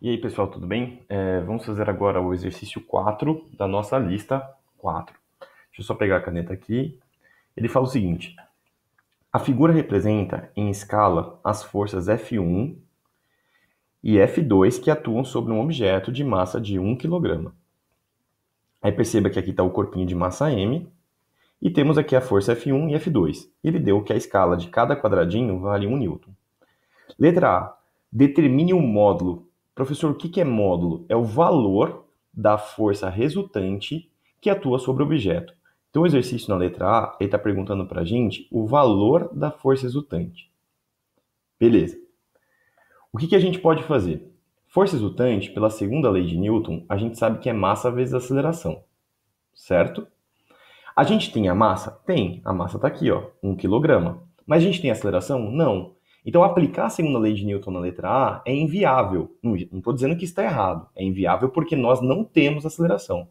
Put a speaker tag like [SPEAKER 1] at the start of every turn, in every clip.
[SPEAKER 1] E aí, pessoal, tudo bem? É, vamos fazer agora o exercício 4 da nossa lista 4. Deixa eu só pegar a caneta aqui. Ele fala o seguinte: a figura representa em escala as forças F1 e F2 que atuam sobre um objeto de massa de 1 kg. Aí perceba que aqui está o corpinho de massa m e temos aqui a força F1 e F2. Ele deu que a escala de cada quadradinho vale 1 N. Letra A. Determine o um módulo. Professor, o que é módulo? É o valor da força resultante que atua sobre o objeto. Então, o exercício na letra A, ele está perguntando para a gente o valor da força resultante. Beleza. O que, que a gente pode fazer? Força resultante, pela segunda lei de Newton, a gente sabe que é massa vezes aceleração, certo? A gente tem a massa? Tem. A massa está aqui, ó, 1 um kg. Mas a gente tem aceleração? Não. Então, aplicar a segunda lei de Newton na letra A é inviável. Não estou dizendo que está errado. É inviável porque nós não temos aceleração.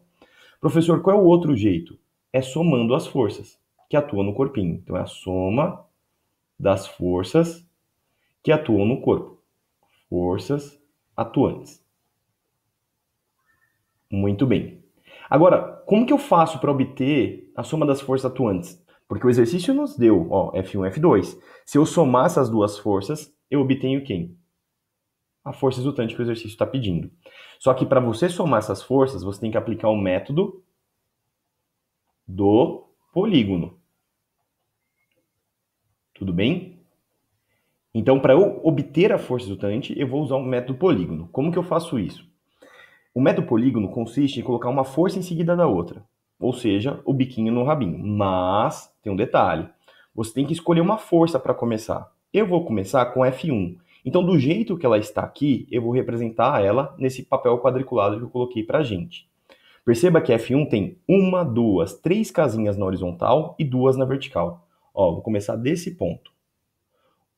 [SPEAKER 1] Professor, qual é o outro jeito? É somando as forças que atuam no corpinho. Então, é a soma das forças que atuam no corpo. Forças atuantes. Muito bem. Agora, como que eu faço para obter a soma das forças atuantes? Porque o exercício nos deu, ó, F1, F2. Se eu somar essas duas forças, eu obtenho quem? A força resultante que o exercício está pedindo. Só que para você somar essas forças, você tem que aplicar o um método do polígono. Tudo bem? Então, para eu obter a força resultante, eu vou usar um método polígono. Como que eu faço isso? O método polígono consiste em colocar uma força em seguida da outra ou seja, o biquinho no rabinho. Mas tem um detalhe: você tem que escolher uma força para começar. Eu vou começar com F1. Então, do jeito que ela está aqui, eu vou representar ela nesse papel quadriculado que eu coloquei para a gente. Perceba que F1 tem uma, duas, três casinhas na horizontal e duas na vertical. Ó, vou começar desse ponto.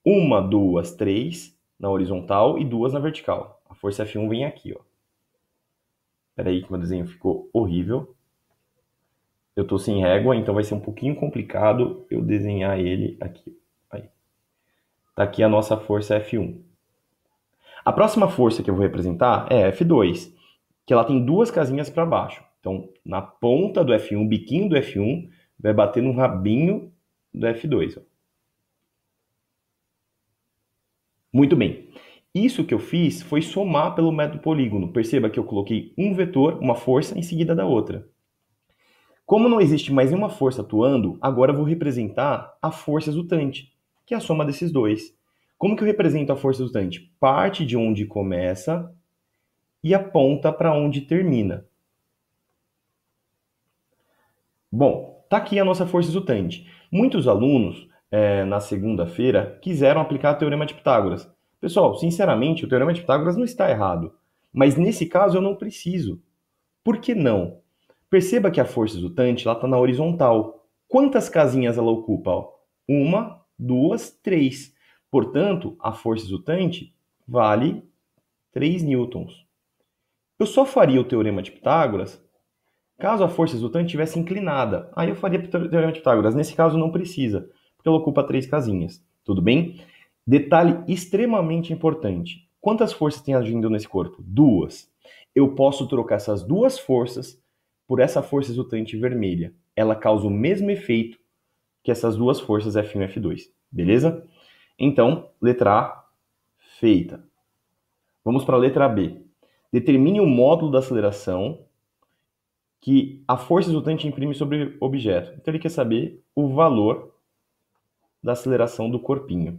[SPEAKER 1] Uma, duas, três na horizontal e duas na vertical. A força F1 vem aqui, ó. aí que meu desenho ficou horrível. Eu estou sem régua, então vai ser um pouquinho complicado eu desenhar ele aqui. Aí. Tá aqui a nossa força F1. A próxima força que eu vou representar é F2, que ela tem duas casinhas para baixo. Então, na ponta do F1, biquinho do F1, vai bater no rabinho do F2. Ó. Muito bem. Isso que eu fiz foi somar pelo método polígono. Perceba que eu coloquei um vetor, uma força, em seguida da outra. Como não existe mais nenhuma força atuando, agora eu vou representar a força exultante, que é a soma desses dois. Como que eu represento a força exultante? Parte de onde começa e aponta para onde termina. Bom, está aqui a nossa força exultante. Muitos alunos, é, na segunda-feira, quiseram aplicar o Teorema de Pitágoras. Pessoal, sinceramente, o Teorema de Pitágoras não está errado. Mas nesse caso eu não preciso. Por que não? Perceba que a força resultante está na horizontal. Quantas casinhas ela ocupa? Uma, duas, três. Portanto, a força resultante vale 3 newtons. Eu só faria o teorema de Pitágoras caso a força resultante estivesse inclinada. Aí eu faria o teorema de Pitágoras. Nesse caso, não precisa, porque ela ocupa três casinhas. Tudo bem? Detalhe extremamente importante. Quantas forças tem agindo nesse corpo? Duas. Eu posso trocar essas duas forças por essa força exultante vermelha. Ela causa o mesmo efeito que essas duas forças F1 e F2, beleza? Então, letra A, feita. Vamos para a letra B. Determine o módulo da aceleração que a força resultante imprime sobre o objeto. Então, ele quer saber o valor da aceleração do corpinho.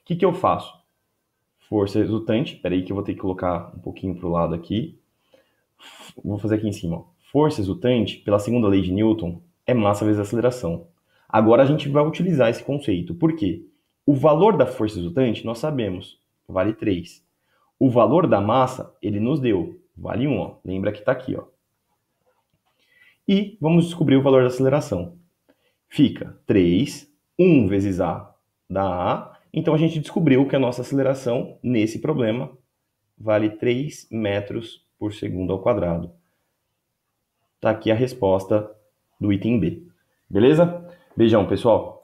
[SPEAKER 1] O que, que eu faço? Força resultante, aí que eu vou ter que colocar um pouquinho para o lado aqui. Vou fazer aqui em cima. Ó força resultante, pela segunda lei de Newton, é massa vezes aceleração. Agora a gente vai utilizar esse conceito. Por quê? O valor da força resultante, nós sabemos, vale 3. O valor da massa, ele nos deu, vale 1. Ó. Lembra que está aqui. Ó. E vamos descobrir o valor da aceleração. Fica 3, 1 vezes A dá A. Então a gente descobriu que a nossa aceleração nesse problema vale 3 metros por segundo ao quadrado. Está aqui a resposta do item B. Beleza? Beijão, pessoal!